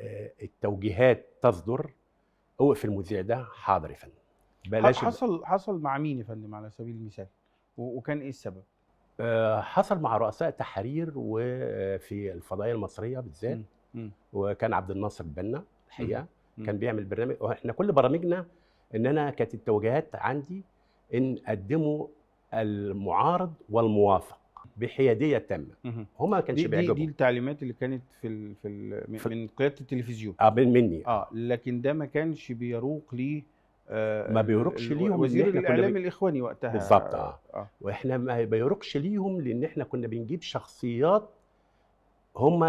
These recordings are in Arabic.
آه، التوجيهات تصدر اوقف المذيع ده حاضر يا فندم بلاش حصل ب... حصل مع مين يا فندم على سبيل المثال وكان ايه السبب آه، حصل مع رؤساء تحرير وفي الفضائيه المصريه بالذات وكان عبد الناصر بنا الحقيقه كان بيعمل برنامج واحنا كل برامجنا ان انا كانت التوجيهات عندي ان قدموا المعارض والموافق بحياديه تامه هما ما كانش بيعجبهم دي, دي التعليمات اللي كانت في ال في ال من قياده التلفزيون اه مني اه لكن ده ما كانش بيروق لي آه ما بيروقش ليهم وزير الاعلام بي... الاخواني وقتها بالظبط آه. آه. واحنا ما بيروقش ليهم لان احنا كنا بنجيب شخصيات هم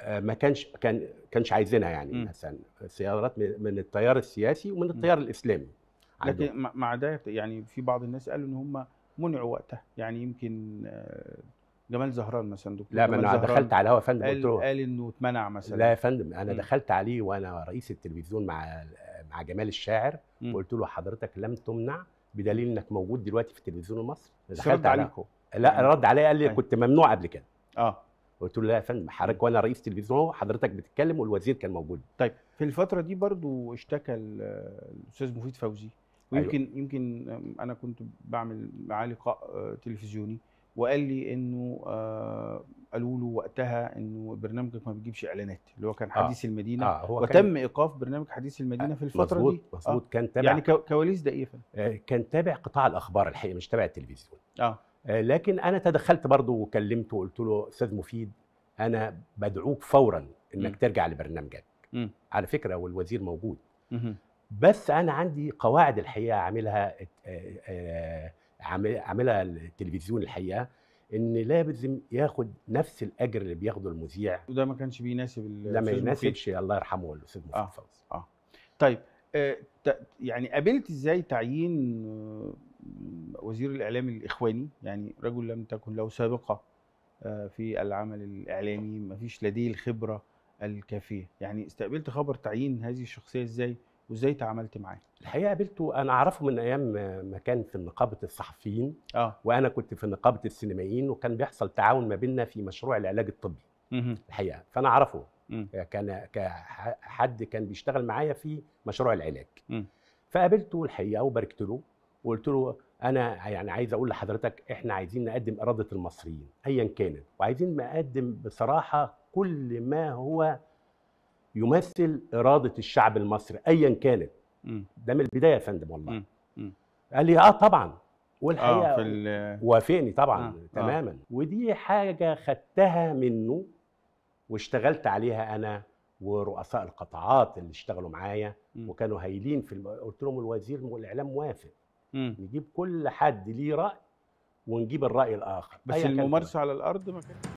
آه، ما كانش كان كانش عايزينها يعني م. مثلا سيارات من التيار السياسي ومن التيار الاسلامي لكن مع ده يعني في بعض الناس قالوا ان هم منعوا وقتها يعني يمكن آه، جمال زهران مثلا دكتور لا انا دخلت على هو فندم قال, قال انه اتمنع مثلا لا يا فندم انا م. دخلت عليه وانا رئيس التلفزيون مع مع جمال الشاعر وقلت له حضرتك لم تمنع بدليل انك موجود دلوقتي في التلفزيون المصري دخلت عليكم لا يعني رد عليا قال لي كنت ممنوع قبل كده اه قلت له لا يا فندم حضرتك وانا رئيس التلفزيون حضرتك بتتكلم والوزير كان موجود طيب في الفتره دي برضو اشتكى الاستاذ مفيد فوزي أيوة. ويمكن أيوة. يمكن انا كنت بعمل معاه لقاء آه، تلفزيوني وقال لي انه آه، قالوا له وقتها انه برنامجك ما بيجيبش اعلانات اللي هو كان آه. حديث آه. المدينه آه هو وتم كان... ايقاف برنامج حديث المدينه آه في الفتره مزبوط دي مظبوط آه. كان تابع يعني كواليس دقيقه آه كان تابع قطاع الاخبار الحقيقه مش تابع التلفزيون آه. آه لكن انا تدخلت برضه وكلمته وقلت له استاذ مفيد انا بدعوك فورا انك م. ترجع لبرنامجك م. على فكره والوزير موجود م. بس انا عندي قواعد الحقيقه عاملها آه، آه، عاملها التلفزيون الحقيقه ان لازم ياخد نفس الاجر اللي بياخده المذيع وده ما كانش بيناسب لا ما يناسبش الله يرحمه الاستاذ مصطفى آه. اه طيب آه، يعني قابلت ازاي تعيين وزير الاعلام الاخواني يعني رجل لم تكن له سابقه في العمل الاعلامي ما فيش لديه الخبره الكافيه يعني استقبلت خبر تعيين هذه الشخصيه ازاي وازاي تعاملت معاه؟ الحقيقه قابلته انا اعرفه من ايام ما كان في نقابه الصحفيين آه. وانا كنت في نقابه السينمائيين وكان بيحصل تعاون ما بيننا في مشروع العلاج الطبي الحقيقه فانا اعرفه مم. آه، كان كحد كان بيشتغل معايا في مشروع العلاج فقابلته الحقيقه وباركت له وقلت له انا يعني عايز اقول لحضرتك احنا عايزين نقدم اراده المصريين ايا كانت وعايزين نقدم بصراحه كل ما هو يمثل اراده الشعب المصري ايا كانت ده من البدايه يا فندم والله قال لي اه طبعا والحقيقه آه في وافقني طبعا آه. آه. تماما آه. ودي حاجه خدتها منه واشتغلت عليها انا ورؤساء القطاعات اللي اشتغلوا معايا وكانوا هايلين في الم... قلت لهم الوزير والاعلام موافق م. نجيب كل حد ليه راي ونجيب الراي الاخر بس الممارسه على الارض ما كان